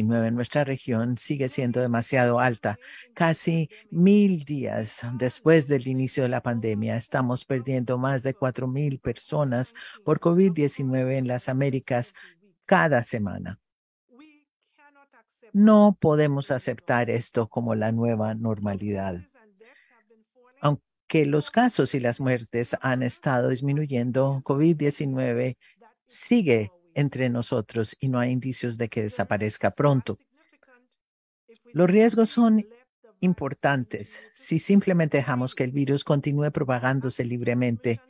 en nuestra región sigue siendo demasiado alta. Casi mil días después del inicio de la pandemia, estamos perdiendo más de cuatro mil personas por COVID-19 en las Américas cada semana. No podemos aceptar esto como la nueva normalidad. Aunque los casos y las muertes han estado disminuyendo, COVID-19 sigue entre nosotros y no hay indicios de que desaparezca pronto. Los riesgos son importantes si simplemente dejamos que el virus continúe propagándose libremente.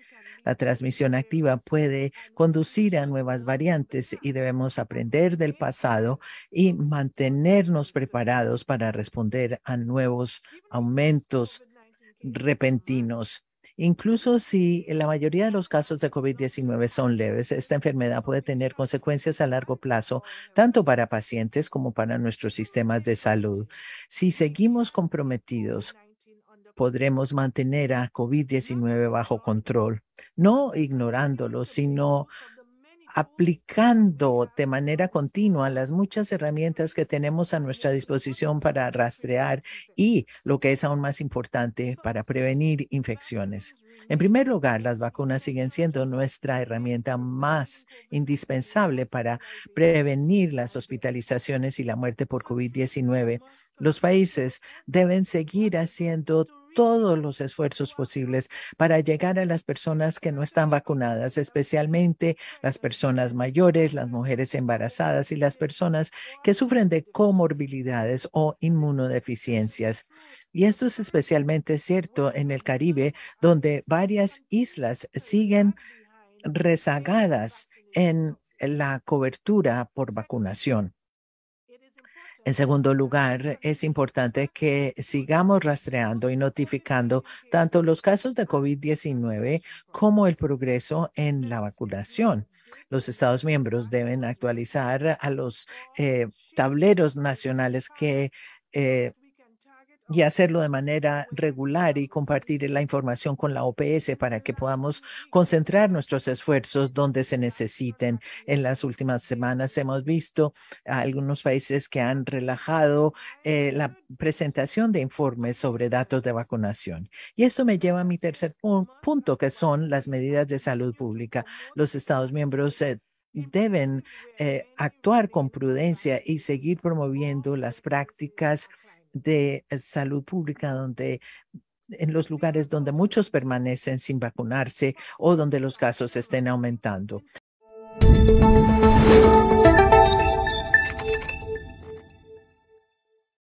La transmisión activa puede conducir a nuevas variantes y debemos aprender del pasado y mantenernos preparados para responder a nuevos aumentos repentinos. Incluso si la mayoría de los casos de COVID-19 son leves, esta enfermedad puede tener consecuencias a largo plazo, tanto para pacientes como para nuestros sistemas de salud. Si seguimos comprometidos, podremos mantener a COVID-19 bajo control, no ignorándolo, sino aplicando de manera continua las muchas herramientas que tenemos a nuestra disposición para rastrear y, lo que es aún más importante, para prevenir infecciones. En primer lugar, las vacunas siguen siendo nuestra herramienta más indispensable para prevenir las hospitalizaciones y la muerte por COVID-19. Los países deben seguir haciendo todos los esfuerzos posibles para llegar a las personas que no están vacunadas, especialmente las personas mayores, las mujeres embarazadas y las personas que sufren de comorbilidades o inmunodeficiencias. Y esto es especialmente cierto en el Caribe, donde varias islas siguen rezagadas en la cobertura por vacunación. En segundo lugar, es importante que sigamos rastreando y notificando tanto los casos de COVID-19 como el progreso en la vacunación. Los Estados miembros deben actualizar a los eh, tableros nacionales que eh, y hacerlo de manera regular y compartir la información con la OPS para que podamos concentrar nuestros esfuerzos donde se necesiten. En las últimas semanas hemos visto algunos países que han relajado eh, la presentación de informes sobre datos de vacunación. Y esto me lleva a mi tercer punto, que son las medidas de salud pública. Los Estados miembros eh, deben eh, actuar con prudencia y seguir promoviendo las prácticas de salud pública donde en los lugares donde muchos permanecen sin vacunarse o donde los casos estén aumentando.